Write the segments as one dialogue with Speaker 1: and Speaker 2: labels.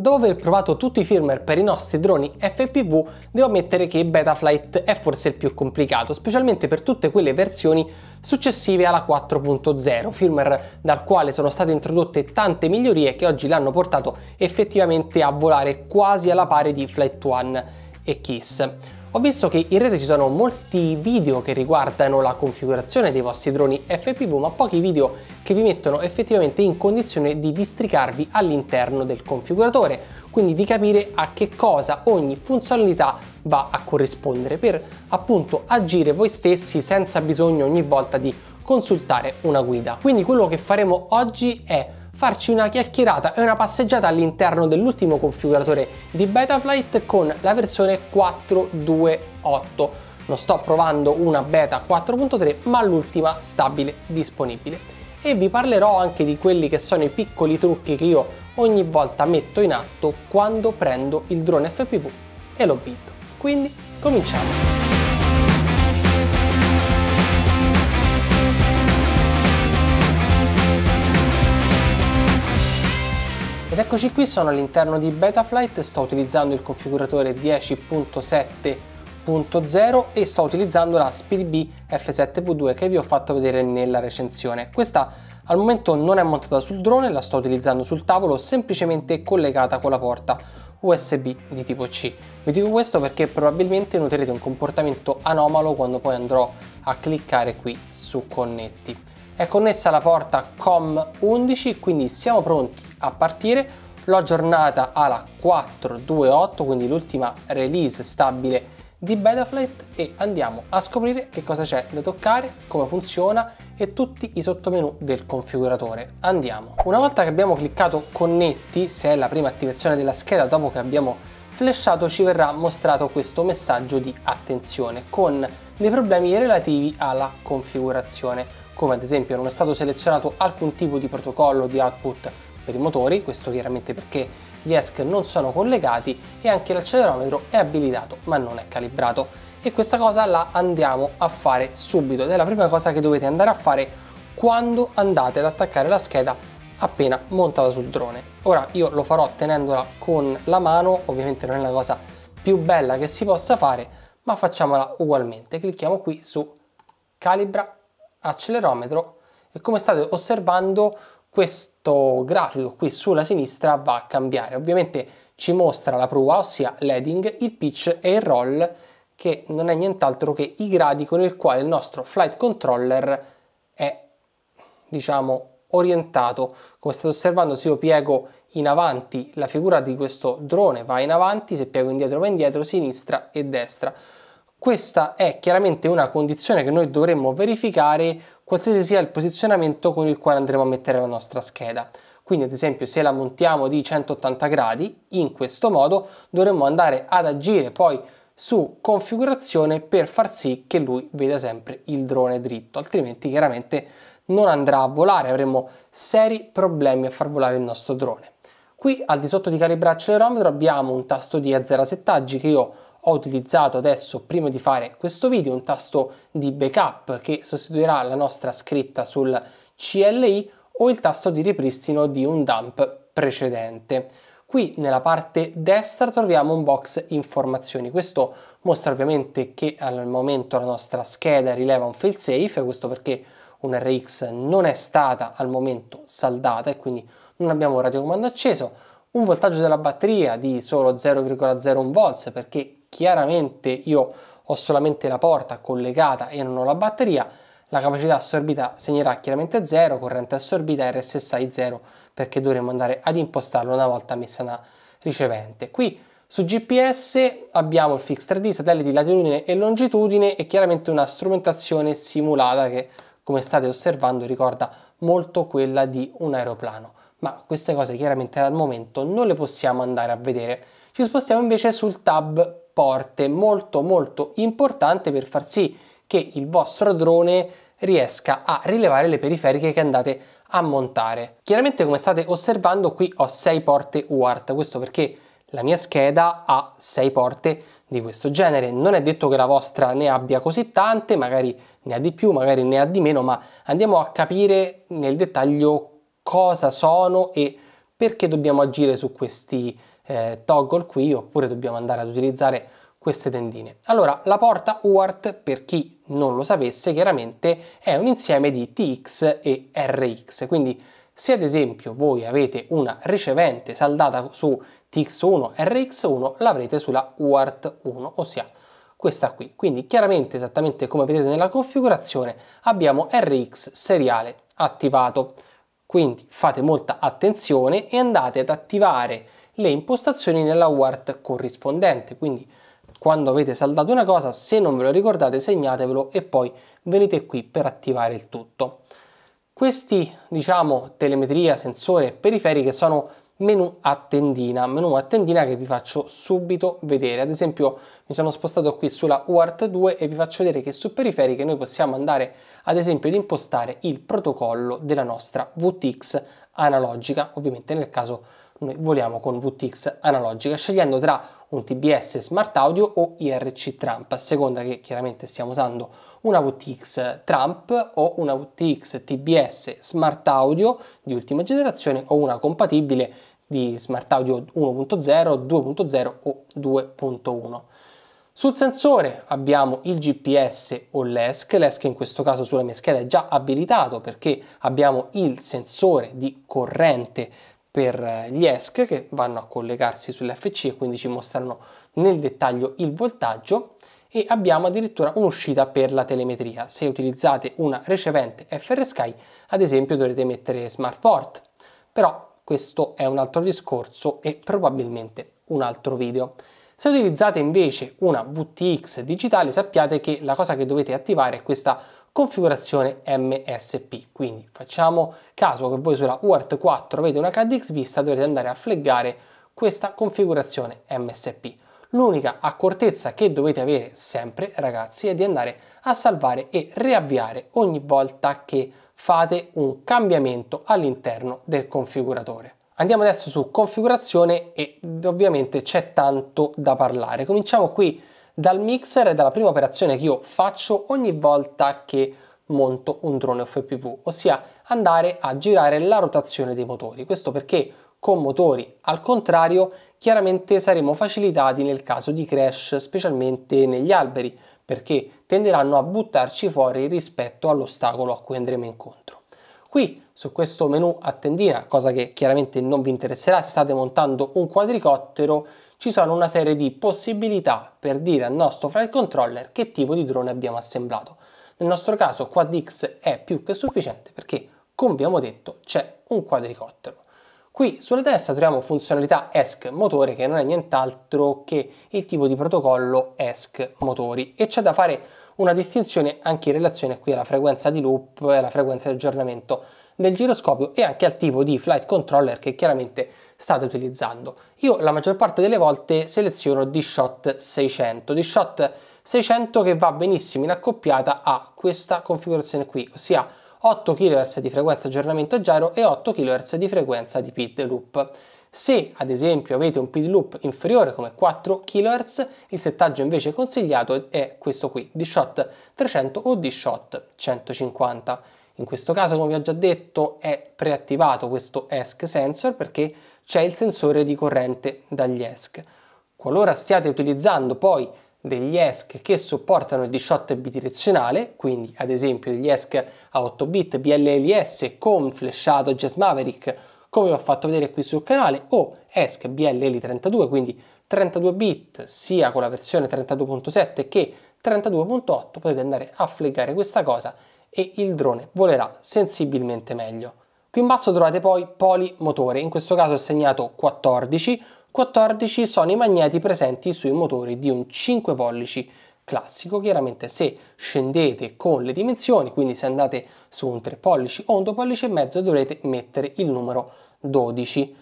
Speaker 1: Dopo aver provato tutti i firmware per i nostri droni FPV, devo ammettere che Betaflight è forse il più complicato, specialmente per tutte quelle versioni successive alla 4.0, firmware dal quale sono state introdotte tante migliorie che oggi l'hanno portato effettivamente a volare quasi alla pari di Flight 1 e Kiss. Ho visto che in rete ci sono molti video che riguardano la configurazione dei vostri droni FPV, ma pochi video che vi mettono effettivamente in condizione di districarvi all'interno del configuratore, quindi di capire a che cosa ogni funzionalità va a corrispondere per appunto agire voi stessi senza bisogno ogni volta di consultare una guida. Quindi quello che faremo oggi è farci una chiacchierata e una passeggiata all'interno dell'ultimo configuratore di Betaflight con la versione 428. Non sto provando una beta 4.3 ma l'ultima stabile disponibile e vi parlerò anche di quelli che sono i piccoli trucchi che io ogni volta metto in atto quando prendo il drone FPV e lo biddo. Quindi cominciamo! eccoci qui, sono all'interno di Betaflight, sto utilizzando il configuratore 10.7.0 e sto utilizzando la SpeedB F7V2 che vi ho fatto vedere nella recensione. Questa al momento non è montata sul drone, la sto utilizzando sul tavolo semplicemente collegata con la porta USB di tipo C. Vi dico questo perché probabilmente noterete un comportamento anomalo quando poi andrò a cliccare qui su connetti. È connessa la porta COM11, quindi siamo pronti a partire. L'ho aggiornata alla 428, quindi l'ultima release stabile di Betaflight e andiamo a scoprire che cosa c'è da toccare, come funziona e tutti i sottomenu del configuratore. Andiamo. Una volta che abbiamo cliccato connetti, se è la prima attivazione della scheda dopo che abbiamo flashato ci verrà mostrato questo messaggio di attenzione con dei problemi relativi alla configurazione, come ad esempio non è stato selezionato alcun tipo di protocollo di output per i motori, questo chiaramente perché gli ESC non sono collegati e anche l'accelerometro è abilitato ma non è calibrato e questa cosa la andiamo a fare subito ed è la prima cosa che dovete andare a fare quando andate ad attaccare la scheda appena montata sul drone. Ora io lo farò tenendola con la mano, ovviamente non è la cosa più bella che si possa fare, ma facciamola ugualmente. Clicchiamo qui su calibra accelerometro e come state osservando questo grafico qui sulla sinistra va a cambiare. Ovviamente ci mostra la prua, ossia l'heading, il pitch e il roll, che non è nient'altro che i gradi con il quale il nostro flight controller è, diciamo, orientato. Come state osservando, se io piego in avanti la figura di questo drone va in avanti, se piego indietro va indietro, sinistra e destra. Questa è chiaramente una condizione che noi dovremmo verificare qualsiasi sia il posizionamento con il quale andremo a mettere la nostra scheda. Quindi ad esempio se la montiamo di 180 gradi, in questo modo dovremmo andare ad agire poi su configurazione per far sì che lui veda sempre il drone dritto, altrimenti chiaramente non andrà a volare, avremo seri problemi a far volare il nostro drone. Qui al di sotto di calibra accelerometro abbiamo un tasto di a settaggi che io ho utilizzato adesso prima di fare questo video, un tasto di backup che sostituirà la nostra scritta sul CLI o il tasto di ripristino di un dump precedente. Qui nella parte destra troviamo un box informazioni, questo mostra ovviamente che al momento la nostra scheda rileva un failsafe, questo perché un RX non è stata al momento saldata e quindi non abbiamo un radiocomando acceso, un voltaggio della batteria di solo 0,01 volts perché chiaramente io ho solamente la porta collegata e non ho la batteria, la capacità assorbita segnerà chiaramente 0, corrente assorbita RSSI 0 perché dovremo andare ad impostarlo una volta messa una ricevente. Qui su GPS abbiamo il Fix 3D, satelliti latitudine e longitudine e chiaramente una strumentazione simulata che come state osservando ricorda molto quella di un aeroplano. Ma queste cose chiaramente dal momento non le possiamo andare a vedere. Ci spostiamo invece sul tab porte molto molto importante per far sì che il vostro drone riesca a rilevare le periferiche che andate a montare. Chiaramente come state osservando qui ho sei porte UART, questo perché la mia scheda ha sei porte di questo genere. Non è detto che la vostra ne abbia così tante, magari ne ha di più, magari ne ha di meno, ma andiamo a capire nel dettaglio cosa sono e perché dobbiamo agire su questi eh, toggle qui oppure dobbiamo andare ad utilizzare queste tendine. Allora, la porta UART, per chi non lo sapesse, chiaramente è un insieme di TX e RX, quindi se ad esempio voi avete una ricevente saldata su TX1, RX1, l'avrete sulla UART1, ossia questa qui. Quindi chiaramente, esattamente come vedete nella configurazione, abbiamo RX seriale attivato. Quindi fate molta attenzione e andate ad attivare le impostazioni nella UART corrispondente. Quindi quando avete saldato una cosa, se non ve lo ricordate, segnatevelo e poi venite qui per attivare il tutto. Questi, diciamo, telemetria, sensore e periferiche sono menu a tendina, menu a tendina che vi faccio subito vedere. Ad esempio mi sono spostato qui sulla UART 2 e vi faccio vedere che su periferiche noi possiamo andare ad esempio ad impostare il protocollo della nostra VTX analogica, ovviamente nel caso noi voliamo con VTX analogica, scegliendo tra un TBS Smart Audio o IRC Tramp, a seconda che chiaramente stiamo usando una VTX Tramp o una VTX TBS Smart Audio di ultima generazione o una compatibile di Smart Audio 1.0, 2.0 o 2.1. Sul sensore abbiamo il GPS o l'ESC, l'ESC in questo caso sulla mia scheda è già abilitato perché abbiamo il sensore di corrente per eh, gli ESC che vanno a collegarsi sull'FC e quindi ci mostrano nel dettaglio il voltaggio e abbiamo addirittura un'uscita per la telemetria. Se utilizzate una ricevente Sky, ad esempio dovrete mettere Smart Port. però questo è un altro discorso e probabilmente un altro video. Se utilizzate invece una VTX digitale sappiate che la cosa che dovete attivare è questa configurazione MSP. Quindi facciamo caso che voi sulla UART 4 avete una KDX vista, dovete andare a fleggare questa configurazione MSP. L'unica accortezza che dovete avere sempre, ragazzi, è di andare a salvare e riavviare ogni volta che fate un cambiamento all'interno del configuratore. Andiamo adesso su configurazione e ovviamente c'è tanto da parlare. Cominciamo qui dal mixer ed è la prima operazione che io faccio ogni volta che monto un drone FPV, ossia andare a girare la rotazione dei motori. Questo perché con motori al contrario chiaramente saremo facilitati nel caso di crash, specialmente negli alberi, perché tenderanno a buttarci fuori rispetto all'ostacolo a cui andremo incontro. Qui su questo menu a tendina, cosa che chiaramente non vi interesserà se state montando un quadricottero, ci sono una serie di possibilità per dire al nostro flight controller che tipo di drone abbiamo assemblato. Nel nostro caso Quad-X è più che sufficiente perché, come abbiamo detto, c'è un quadricottero. Qui sulla destra troviamo funzionalità ESC motore che non è nient'altro che il tipo di protocollo ESC motori e c'è da fare una distinzione anche in relazione qui alla frequenza di loop e alla frequenza di aggiornamento del giroscopio e anche al tipo di flight controller che chiaramente state utilizzando. Io la maggior parte delle volte seleziono D-Shot 600, D-Shot 600 che va benissimo in accoppiata a questa configurazione qui, ossia 8 kHz di frequenza aggiornamento gyro e 8 kHz di frequenza di PID loop. Se ad esempio avete un PID loop inferiore come 4 kHz, il settaggio invece consigliato è questo qui, D-Shot 300 o D-Shot 150. In questo caso, come vi ho già detto, è preattivato questo ESC sensor perché c'è il sensore di corrente dagli ESC. Qualora stiate utilizzando poi degli ESC che supportano il 18 bidirezionale, quindi ad esempio degli ESC a 8 bit BLLS con flashato Jazz Maverick, come vi ho fatto vedere qui sul canale, o ESC BLL32, quindi 32 bit sia con la versione 32.7 che 32.8, potete andare a flegare questa cosa e il drone volerà sensibilmente meglio. Qui in basso trovate poi poli motore, in questo caso ho segnato 14, 14 sono i magneti presenti sui motori di un 5 pollici classico, chiaramente se scendete con le dimensioni, quindi se andate su un 3 pollici o un 2 pollici e mezzo dovrete mettere il numero 12.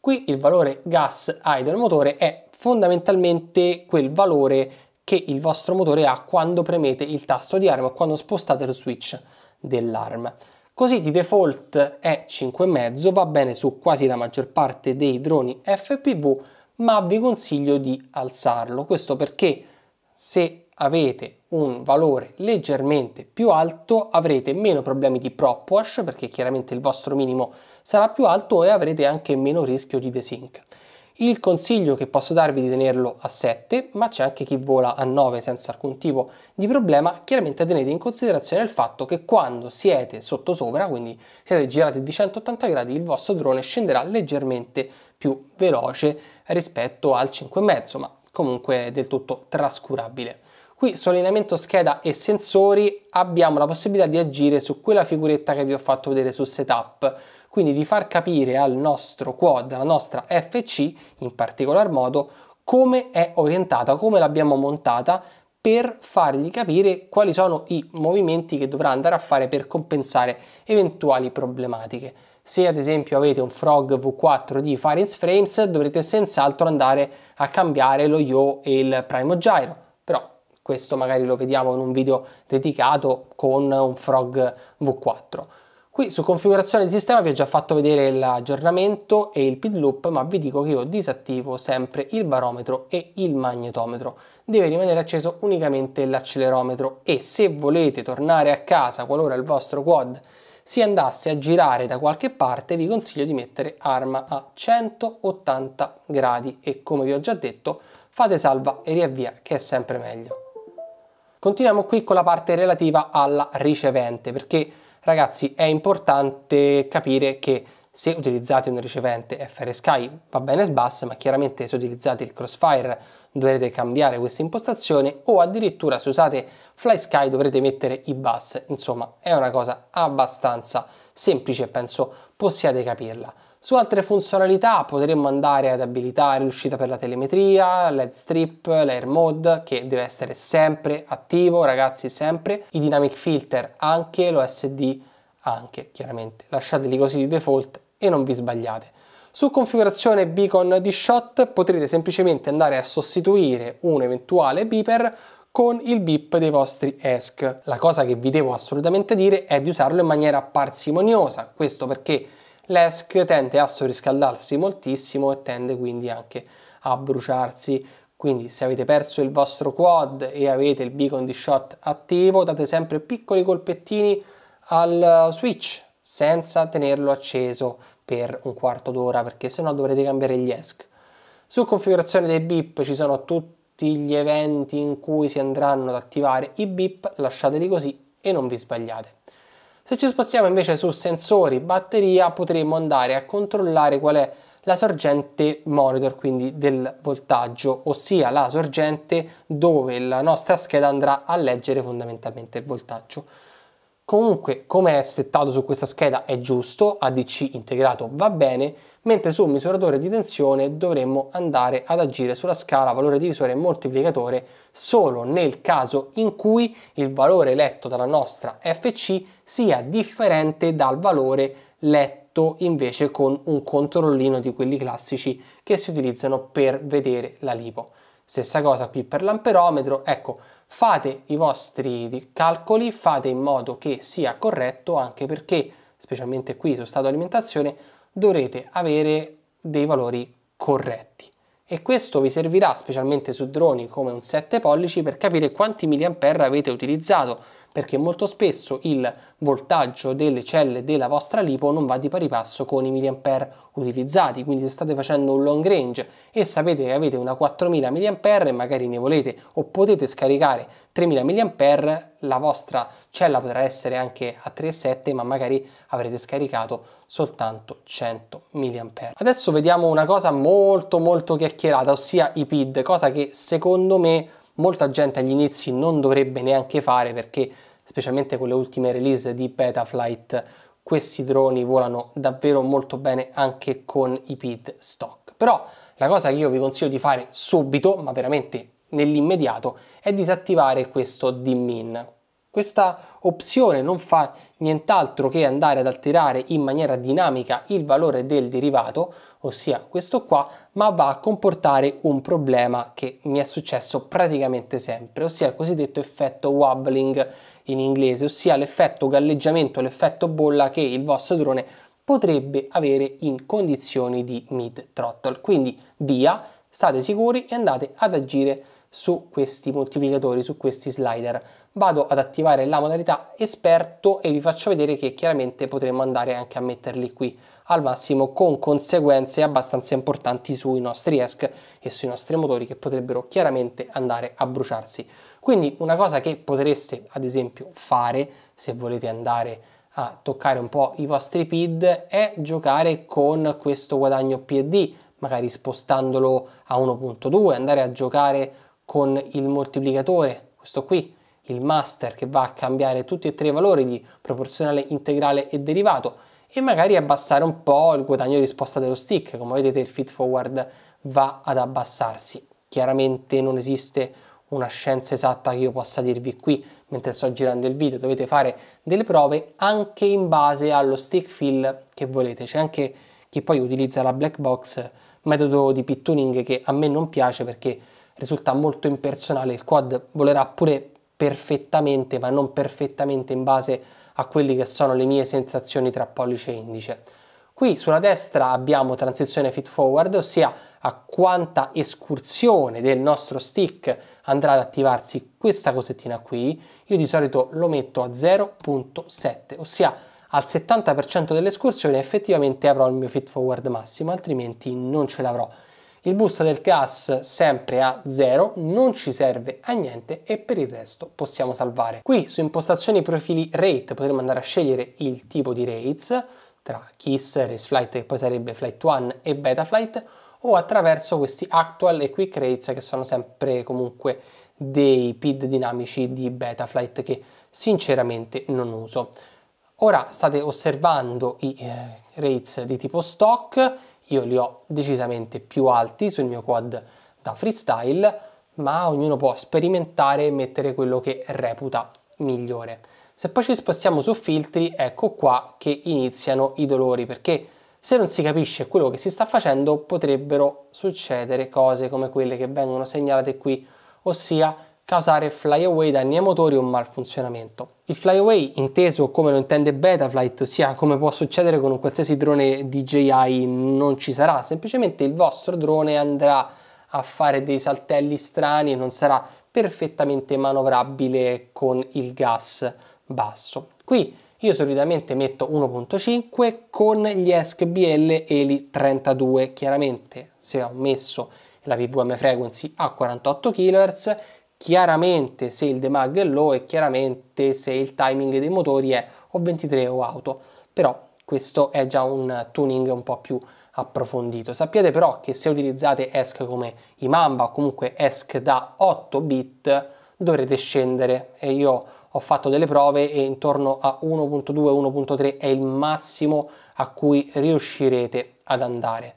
Speaker 1: Qui il valore gas idle motore è fondamentalmente quel valore che il vostro motore ha quando premete il tasto di arm, o quando spostate lo switch dell'arm. Così di default è 5,5, va bene su quasi la maggior parte dei droni FPV, ma vi consiglio di alzarlo. Questo perché se avete un valore leggermente più alto avrete meno problemi di prop wash perché chiaramente il vostro minimo sarà più alto e avrete anche meno rischio di desync. Il consiglio che posso darvi è di tenerlo a 7, ma c'è anche chi vola a 9 senza alcun tipo di problema, chiaramente tenete in considerazione il fatto che quando siete sottosopra, quindi siete girati di 180 gradi, il vostro drone scenderà leggermente più veloce rispetto al 5,5, ma comunque del tutto trascurabile. Qui sull'allineamento scheda e sensori abbiamo la possibilità di agire su quella figuretta che vi ho fatto vedere su setup, quindi di far capire al nostro quad, alla nostra FC in particolar modo, come è orientata, come l'abbiamo montata per fargli capire quali sono i movimenti che dovrà andare a fare per compensare eventuali problematiche. Se ad esempio avete un Frog V4 di Firenze Frames dovrete senz'altro andare a cambiare lo Yo e il Primo Gyro, però questo magari lo vediamo in un video dedicato con un Frog V4. Qui su configurazione di sistema vi ho già fatto vedere l'aggiornamento e il PID loop, ma vi dico che io disattivo sempre il barometro e il magnetometro. Deve rimanere acceso unicamente l'accelerometro e se volete tornare a casa qualora il vostro quad si andasse a girare da qualche parte vi consiglio di mettere arma a 180 gradi e come vi ho già detto fate salva e riavvia che è sempre meglio. Continuiamo qui con la parte relativa alla ricevente perché Ragazzi, è importante capire che se utilizzate un ricevente FRSky va bene SBUS, ma chiaramente se utilizzate il Crossfire dovrete cambiare questa impostazione o addirittura se usate FlySky dovrete mettere i bus. Insomma, è una cosa abbastanza semplice, penso possiate capirla. Su altre funzionalità potremmo andare ad abilitare l'uscita per la telemetria, l'head strip, l'air mode che deve essere sempre attivo ragazzi sempre, i dynamic filter anche, l'OSD anche chiaramente, lasciateli così di default e non vi sbagliate. Su configurazione beacon di shot potrete semplicemente andare a sostituire un eventuale beeper con il beep dei vostri ESC. La cosa che vi devo assolutamente dire è di usarlo in maniera parsimoniosa, questo perché l'ESC tende a surriscaldarsi moltissimo e tende quindi anche a bruciarsi. Quindi se avete perso il vostro quad e avete il beacon di shot attivo, date sempre piccoli colpettini al uh, switch senza tenerlo acceso per un quarto d'ora perché sennò dovrete cambiare gli ESC. Su configurazione dei beep ci sono tutti gli eventi in cui si andranno ad attivare i beep, lasciateli così e non vi sbagliate. Se ci spostiamo invece su sensori, batteria, potremo andare a controllare qual è la sorgente monitor, quindi del voltaggio, ossia la sorgente dove la nostra scheda andrà a leggere fondamentalmente il voltaggio. Comunque, come è settato su questa scheda è giusto, ADC integrato va bene, mentre sul misuratore di tensione dovremmo andare ad agire sulla scala valore divisore e moltiplicatore solo nel caso in cui il valore letto dalla nostra FC sia differente dal valore letto invece con un controllino di quelli classici che si utilizzano per vedere la lipo. Stessa cosa qui per l'amperometro, ecco, fate i vostri calcoli, fate in modo che sia corretto anche perché, specialmente qui su stato alimentazione, dovrete avere dei valori corretti e questo vi servirà specialmente su droni come un 7 pollici per capire quanti milliamperre avete utilizzato perché molto spesso il voltaggio delle celle della vostra lipo non va di pari passo con i mAh utilizzati, quindi se state facendo un long range e sapete che avete una 4000 mAh e magari ne volete o potete scaricare 3000 mAh, la vostra cella potrà essere anche a 3,7 ma magari avrete scaricato soltanto 100 mAh. Adesso vediamo una cosa molto molto chiacchierata, ossia i PID, cosa che secondo me molta gente agli inizi non dovrebbe neanche fare perché specialmente con le ultime release di Betaflight, questi droni volano davvero molto bene anche con i PID stock. Però la cosa che io vi consiglio di fare subito, ma veramente nell'immediato, è disattivare questo dimin. Questa opzione non fa nient'altro che andare ad alterare in maniera dinamica il valore del derivato, ossia questo qua, ma va a comportare un problema che mi è successo praticamente sempre, ossia il cosiddetto effetto wobbling in inglese, ossia l'effetto galleggiamento, l'effetto bolla che il vostro drone potrebbe avere in condizioni di mid throttle. Quindi via, state sicuri e andate ad agire su questi moltiplicatori, su questi slider. Vado ad attivare la modalità esperto e vi faccio vedere che chiaramente potremmo andare anche a metterli qui al massimo con conseguenze abbastanza importanti sui nostri ESC e sui nostri motori che potrebbero chiaramente andare a bruciarsi. Quindi una cosa che potreste ad esempio fare se volete andare a toccare un po' i vostri PID è giocare con questo guadagno PD, magari spostandolo a 1.2, andare a giocare con il moltiplicatore, questo qui, il master che va a cambiare tutti e tre i valori di proporzionale, integrale e derivato e magari abbassare un po' il guadagno di risposta dello stick, come vedete il feed forward va ad abbassarsi. Chiaramente non esiste una scienza esatta che io possa dirvi qui mentre sto girando il video, dovete fare delle prove anche in base allo stick fill che volete, c'è anche chi poi utilizza la black box, metodo di pit tuning che a me non piace perché risulta molto impersonale, il quad volerà pure perfettamente ma non perfettamente in base a quelle che sono le mie sensazioni tra pollice e indice. Qui sulla destra abbiamo transizione fit forward, ossia a quanta escursione del nostro stick andrà ad attivarsi questa cosettina qui. Io di solito lo metto a 0.7, ossia al 70% dell'escursione effettivamente avrò il mio fit forward massimo, altrimenti non ce l'avrò. Il boost del gas sempre a 0, non ci serve a niente e per il resto possiamo salvare. Qui su impostazioni profili rate potremo andare a scegliere il tipo di rates tra Kiss, Race Flight che poi sarebbe Flight 1 e Beta Flight o attraverso questi Actual e Quick Rates che sono sempre comunque dei PID dinamici di Betaflight che sinceramente non uso. Ora state osservando i eh, rates di tipo stock io li ho decisamente più alti sul mio quad da freestyle, ma ognuno può sperimentare e mettere quello che reputa migliore. Se poi ci spostiamo su filtri, ecco qua che iniziano i dolori, perché se non si capisce quello che si sta facendo potrebbero succedere cose come quelle che vengono segnalate qui, ossia causare flyaway, danni ai motori o malfunzionamento. Il flyaway, inteso come lo intende Betaflight, ossia come può succedere con un qualsiasi drone DJI, non ci sarà, semplicemente il vostro drone andrà a fare dei saltelli strani e non sarà perfettamente manovrabile con il gas basso. Qui io solitamente metto 1.5 con gli ESC-BL Eli 32, chiaramente se ho messo la PVM frequency a 48 kHz chiaramente se il DEMAG è low e chiaramente se il timing dei motori è o 23 o auto, però questo è già un tuning un po' più approfondito. Sappiate però che se utilizzate ESC come i Mamba o comunque ESC da 8 bit dovrete scendere e io ho fatto delle prove e intorno a 1.2 1.3 è il massimo a cui riuscirete ad andare.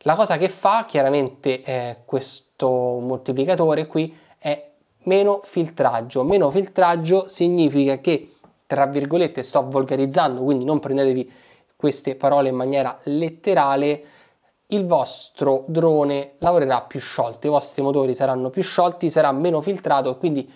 Speaker 1: La cosa che fa chiaramente questo moltiplicatore qui meno filtraggio. Meno filtraggio significa che, tra virgolette, sto volgarizzando, quindi non prendetevi queste parole in maniera letterale, il vostro drone lavorerà più sciolto, i vostri motori saranno più sciolti, sarà meno filtrato, quindi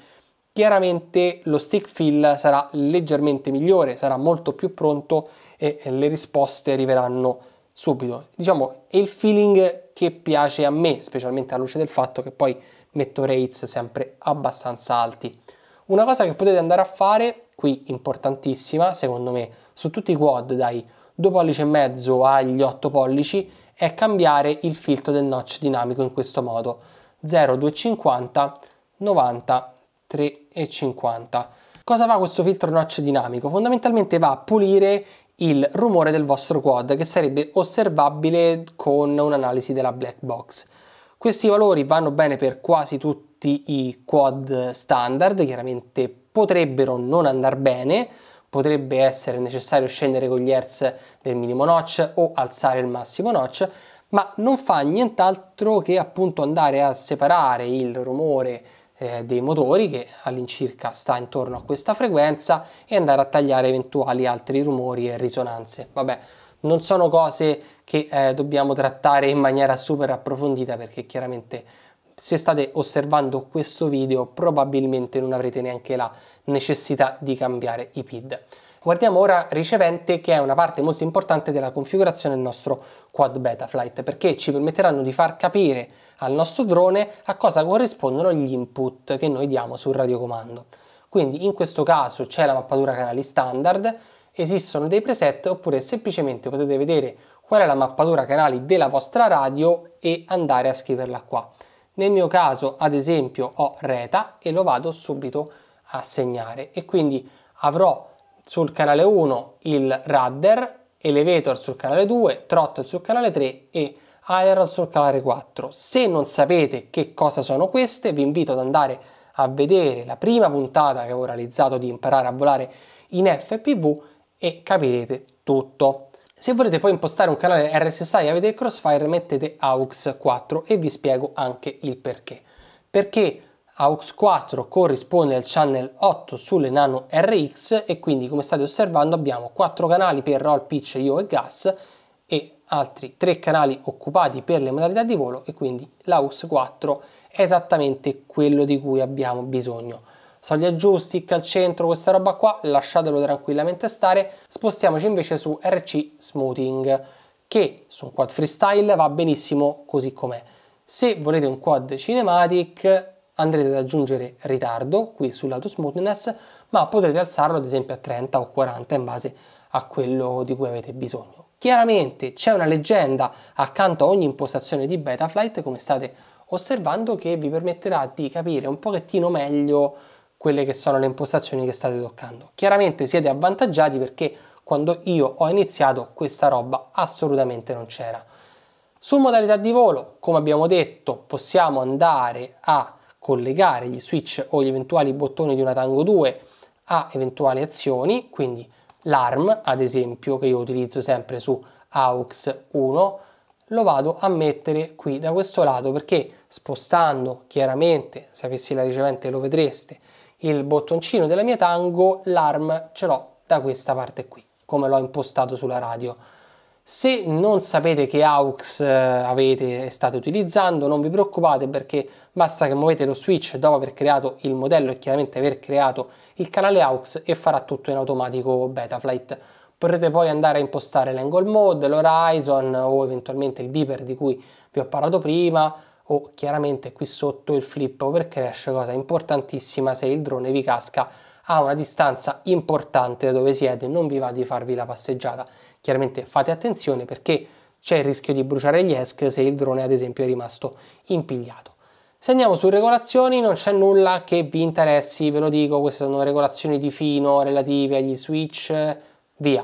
Speaker 1: chiaramente lo stick fill sarà leggermente migliore, sarà molto più pronto e le risposte arriveranno subito. Diciamo, è il feeling che piace a me, specialmente alla luce del fatto che poi metto rates sempre abbastanza alti. Una cosa che potete andare a fare, qui importantissima, secondo me, su tutti i quad dai 2 pollici e mezzo agli 8 pollici, è cambiare il filtro del notch dinamico in questo modo. 0, 250, 90, 3,50. Cosa fa questo filtro notch dinamico? Fondamentalmente va a pulire il rumore del vostro quad che sarebbe osservabile con un'analisi della black box. Questi valori vanno bene per quasi tutti i quad standard, chiaramente potrebbero non andare bene, potrebbe essere necessario scendere con gli hertz del minimo notch o alzare il massimo notch, ma non fa nient'altro che appunto andare a separare il rumore eh, dei motori che all'incirca sta intorno a questa frequenza e andare a tagliare eventuali altri rumori e risonanze. Vabbè, non sono cose che eh, dobbiamo trattare in maniera super approfondita perché chiaramente se state osservando questo video probabilmente non avrete neanche la necessità di cambiare i PID. Guardiamo ora ricevente che è una parte molto importante della configurazione del nostro quad Betaflight perché ci permetteranno di far capire al nostro drone a cosa corrispondono gli input che noi diamo sul radiocomando. Quindi in questo caso c'è la mappatura canali standard, esistono dei preset oppure semplicemente potete vedere qual è la mappatura canali della vostra radio e andare a scriverla qua. Nel mio caso ad esempio ho reta e lo vado subito a segnare e quindi avrò sul canale 1 il radder, elevator sul canale 2, throttle sul canale 3 e aileron sul canale 4. Se non sapete che cosa sono queste vi invito ad andare a vedere la prima puntata che avevo realizzato di imparare a volare in FPV e capirete tutto. Se volete poi impostare un canale RSSI e avete il Crossfire mettete AUX 4 e vi spiego anche il perché. Perché AUX 4 corrisponde al channel 8 sulle Nano RX e quindi come state osservando abbiamo 4 canali per roll, pitch, io e gas e altri 3 canali occupati per le modalità di volo e quindi l'AUX 4 è esattamente quello di cui abbiamo bisogno sogli aggiusti, kick al centro, questa roba qua, lasciatelo tranquillamente stare. Spostiamoci invece su RC Smoothing, che su un quad freestyle va benissimo così com'è. Se volete un quad cinematic andrete ad aggiungere ritardo qui sul lato smoothness, ma potrete alzarlo ad esempio a 30 o 40 in base a quello di cui avete bisogno. Chiaramente c'è una leggenda accanto a ogni impostazione di Betaflight, come state osservando, che vi permetterà di capire un pochettino meglio quelle che sono le impostazioni che state toccando. Chiaramente siete avvantaggiati perché quando io ho iniziato questa roba assolutamente non c'era. Su modalità di volo, come abbiamo detto, possiamo andare a collegare gli switch o gli eventuali bottoni di una Tango 2 a eventuali azioni, quindi l'ARM ad esempio che io utilizzo sempre su AUX 1 lo vado a mettere qui da questo lato perché spostando chiaramente se avessi la ricevente lo vedreste il bottoncino della mia tango, l'arm ce l'ho da questa parte qui, come l'ho impostato sulla radio. Se non sapete che AUX eh, avete, state utilizzando, non vi preoccupate perché basta che muovete lo switch dopo aver creato il modello e chiaramente aver creato il canale AUX e farà tutto in automatico Betaflight. Potrete poi andare a impostare l'angle mode, l'horizon o eventualmente il beeper di cui vi ho parlato prima, o chiaramente qui sotto il flip over crash, cosa importantissima se il drone vi casca a una distanza importante da dove siete, non vi va di farvi la passeggiata. Chiaramente fate attenzione perché c'è il rischio di bruciare gli ESC se il drone ad esempio è rimasto impigliato. Se andiamo su regolazioni non c'è nulla che vi interessi, ve lo dico, queste sono regolazioni di fino relative agli switch, via.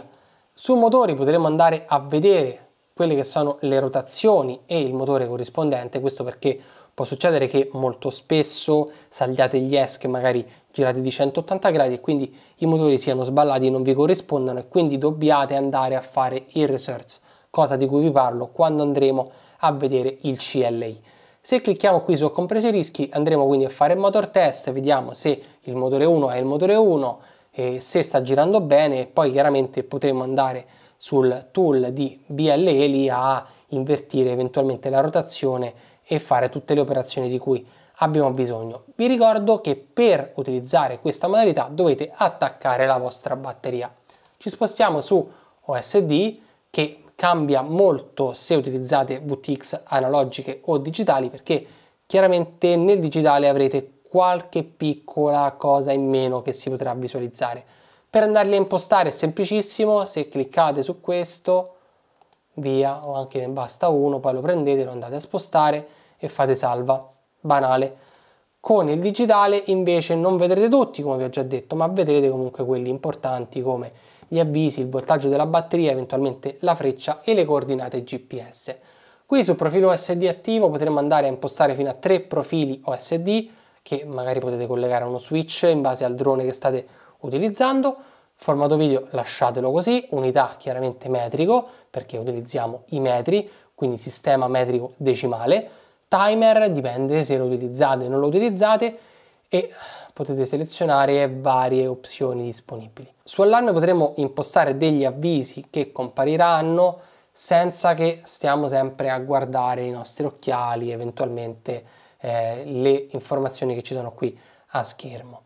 Speaker 1: Su motori potremo andare a vedere quelle che sono le rotazioni e il motore corrispondente, questo perché può succedere che molto spesso saldiate gli ESC magari girate di 180 gradi e quindi i motori siano sballati e non vi corrispondano e quindi dobbiate andare a fare il research, cosa di cui vi parlo quando andremo a vedere il CLI. Se clicchiamo qui su compresi i rischi andremo quindi a fare il motor test, vediamo se il motore 1 è il motore 1, e se sta girando bene poi chiaramente potremo andare a sul tool di BLE lì a invertire eventualmente la rotazione e fare tutte le operazioni di cui abbiamo bisogno. Vi ricordo che per utilizzare questa modalità dovete attaccare la vostra batteria. Ci spostiamo su OSD che cambia molto se utilizzate VTX analogiche o digitali perché chiaramente nel digitale avrete qualche piccola cosa in meno che si potrà visualizzare per andarli a impostare è semplicissimo, se cliccate su questo, via, o anche ne basta uno, poi lo prendete, lo andate a spostare e fate salva, banale. Con il digitale invece non vedrete tutti, come vi ho già detto, ma vedrete comunque quelli importanti come gli avvisi, il voltaggio della batteria, eventualmente la freccia e le coordinate GPS. Qui sul profilo OSD attivo potremo andare a impostare fino a tre profili OSD che magari potete collegare a uno switch in base al drone che state utilizzando. Formato video lasciatelo così, unità chiaramente metrico perché utilizziamo i metri, quindi sistema metrico decimale. Timer dipende se lo utilizzate o non lo utilizzate e potete selezionare varie opzioni disponibili. Su allarme potremo impostare degli avvisi che compariranno senza che stiamo sempre a guardare i nostri occhiali, eventualmente eh, le informazioni che ci sono qui a schermo.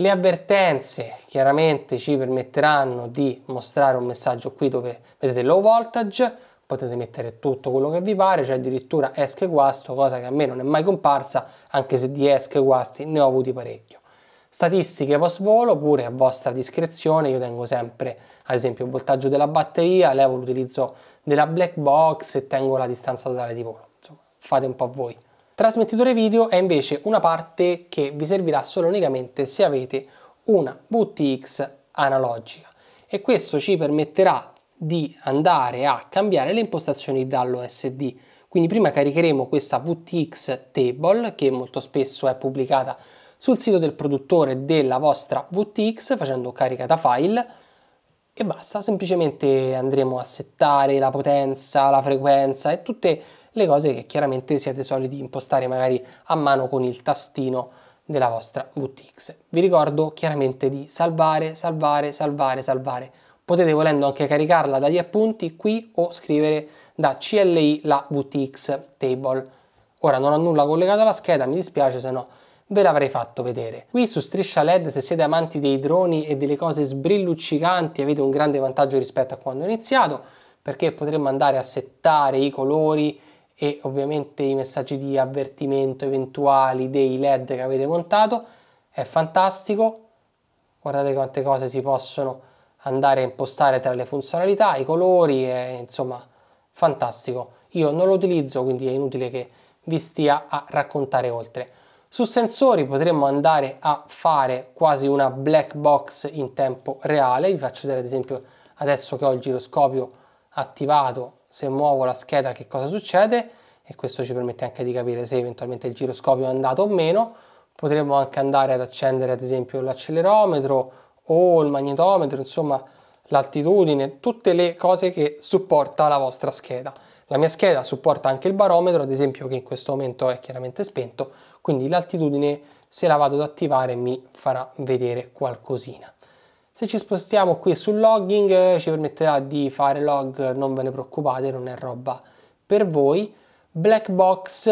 Speaker 1: Le avvertenze chiaramente ci permetteranno di mostrare un messaggio qui dove vedete low voltage, potete mettere tutto quello che vi pare, c'è cioè addirittura esche guasto, cosa che a me non è mai comparsa, anche se di esche guasti ne ho avuti parecchio. Statistiche post volo pure a vostra discrezione, io tengo sempre ad esempio il voltaggio della batteria, levo l'utilizzo della black box e tengo la distanza totale di volo, Insomma, fate un po' voi. Trasmettitore video è invece una parte che vi servirà solo unicamente se avete una VTX analogica e questo ci permetterà di andare a cambiare le impostazioni dall'OSD. Quindi prima caricheremo questa VTX table che molto spesso è pubblicata sul sito del produttore della vostra VTX facendo carica da file e basta, semplicemente andremo a settare la potenza, la frequenza e tutte le le cose che chiaramente siete soliti impostare magari a mano con il tastino della vostra VTX. Vi ricordo chiaramente di salvare, salvare, salvare, salvare. Potete volendo anche caricarla dagli appunti qui o scrivere da CLI la VTX table. Ora non ho nulla collegato alla scheda, mi dispiace se no ve l'avrei fatto vedere. Qui su Striscia LED se siete amanti dei droni e delle cose sbrilluccicanti avete un grande vantaggio rispetto a quando ho iniziato perché potremmo andare a settare i colori e ovviamente i messaggi di avvertimento eventuali dei led che avete montato è fantastico guardate quante cose si possono andare a impostare tra le funzionalità i colori è insomma fantastico io non lo utilizzo quindi è inutile che vi stia a raccontare oltre su sensori potremmo andare a fare quasi una black box in tempo reale vi faccio vedere ad esempio adesso che ho il giroscopio attivato se muovo la scheda che cosa succede e questo ci permette anche di capire se eventualmente il giroscopio è andato o meno. Potremmo anche andare ad accendere ad esempio l'accelerometro o il magnetometro, insomma l'altitudine, tutte le cose che supporta la vostra scheda. La mia scheda supporta anche il barometro, ad esempio che in questo momento è chiaramente spento, quindi l'altitudine se la vado ad attivare mi farà vedere qualcosina. Se ci spostiamo qui sul logging eh, ci permetterà di fare log, non ve ne preoccupate, non è roba per voi. Black box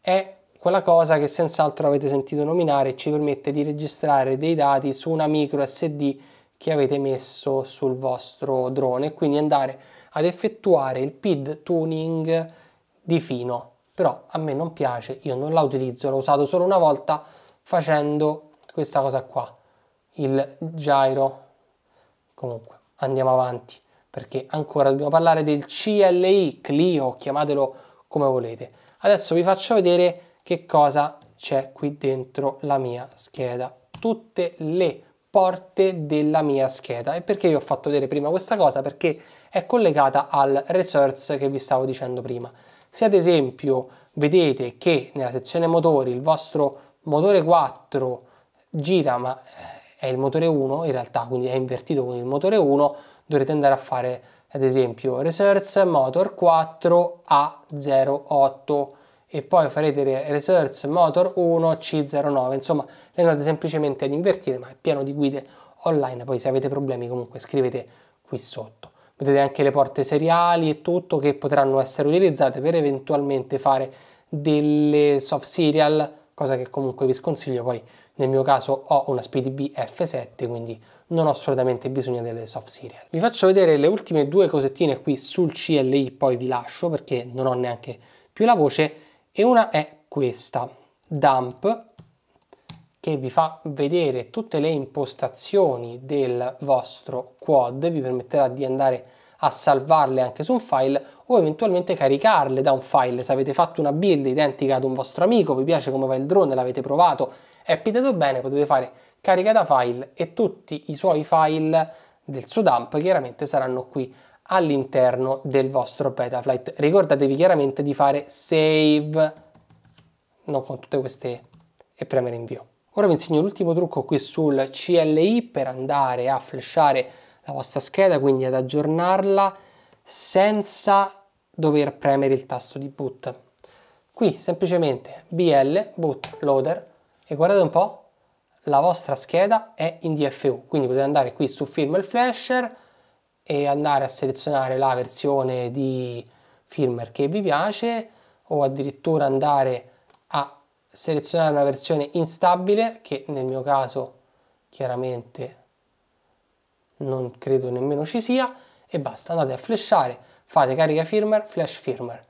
Speaker 1: è quella cosa che senz'altro avete sentito nominare, e ci permette di registrare dei dati su una micro SD che avete messo sul vostro drone, e quindi andare ad effettuare il PID tuning di fino. Però a me non piace, io non la utilizzo, l'ho usato solo una volta facendo questa cosa qua il gyro. Comunque, andiamo avanti perché ancora dobbiamo parlare del CLI Clio, chiamatelo come volete. Adesso vi faccio vedere che cosa c'è qui dentro la mia scheda. Tutte le porte della mia scheda. E perché vi ho fatto vedere prima questa cosa? Perché è collegata al resource che vi stavo dicendo prima. Se ad esempio vedete che nella sezione motori il vostro motore 4 gira ma eh, è il motore 1 in realtà, quindi è invertito con il motore 1, dovrete andare a fare ad esempio research motor 4 A08 e poi farete research motor 1 C09, insomma le andate semplicemente ad invertire, ma è pieno di guide online, poi se avete problemi comunque scrivete qui sotto. Vedete anche le porte seriali e tutto che potranno essere utilizzate per eventualmente fare delle soft serial, cosa che comunque vi sconsiglio, poi nel mio caso ho una SpeedB F7 quindi non ho assolutamente bisogno delle soft serial. Vi faccio vedere le ultime due cosettine qui sul CLI poi vi lascio perché non ho neanche più la voce e una è questa dump che vi fa vedere tutte le impostazioni del vostro quad, vi permetterà di andare a salvarle anche su un file o eventualmente caricarle da un file. Se avete fatto una build identica ad un vostro amico, vi piace come va il drone, l'avete provato è pitato bene, potete fare carica da file e tutti i suoi file del Sudamp chiaramente saranno qui all'interno del vostro Petaflight. Ricordatevi chiaramente di fare save, non con tutte queste, e premere invio. Ora vi insegno l'ultimo trucco qui sul CLI per andare a flashare la vostra scheda, quindi ad aggiornarla senza dover premere il tasto di boot. Qui semplicemente BL boot loader e guardate un po', la vostra scheda è in DFU, quindi potete andare qui su Film e Flasher e andare a selezionare la versione di firmware che vi piace o addirittura andare a selezionare una versione instabile che nel mio caso chiaramente non credo nemmeno ci sia e basta andate a flashare fate carica firmware flash firmware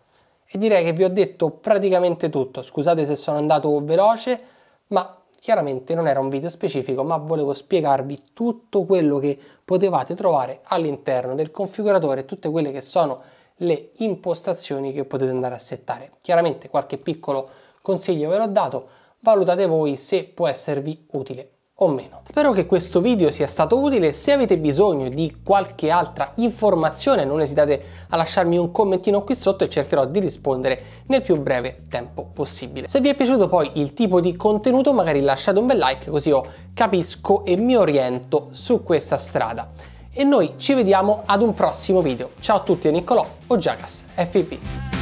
Speaker 1: e direi che vi ho detto praticamente tutto scusate se sono andato veloce ma chiaramente non era un video specifico ma volevo spiegarvi tutto quello che potevate trovare all'interno del configuratore tutte quelle che sono le impostazioni che potete andare a settare chiaramente qualche piccolo consiglio ve l'ho dato valutate voi se può esservi utile o meno. Spero che questo video sia stato utile, se avete bisogno di qualche altra informazione non esitate a lasciarmi un commentino qui sotto e cercherò di rispondere nel più breve tempo possibile. Se vi è piaciuto poi il tipo di contenuto magari lasciate un bel like così io capisco e mi oriento su questa strada. E noi ci vediamo ad un prossimo video. Ciao a tutti da Niccolò, Ogiagas FPV.